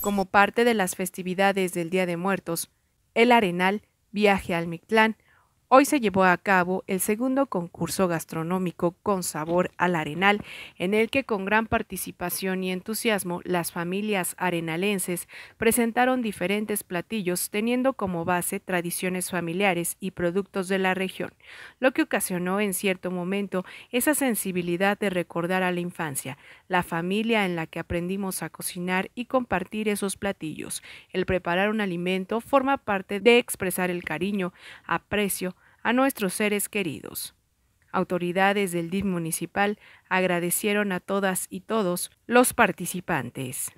como parte de las festividades del Día de Muertos, el Arenal, Viaje al Mictlán, Hoy se llevó a cabo el segundo concurso gastronómico con sabor al arenal, en el que con gran participación y entusiasmo las familias arenalenses presentaron diferentes platillos teniendo como base tradiciones familiares y productos de la región, lo que ocasionó en cierto momento esa sensibilidad de recordar a la infancia, la familia en la que aprendimos a cocinar y compartir esos platillos. El preparar un alimento forma parte de expresar el cariño, aprecio, a nuestros seres queridos. Autoridades del DIF municipal agradecieron a todas y todos los participantes.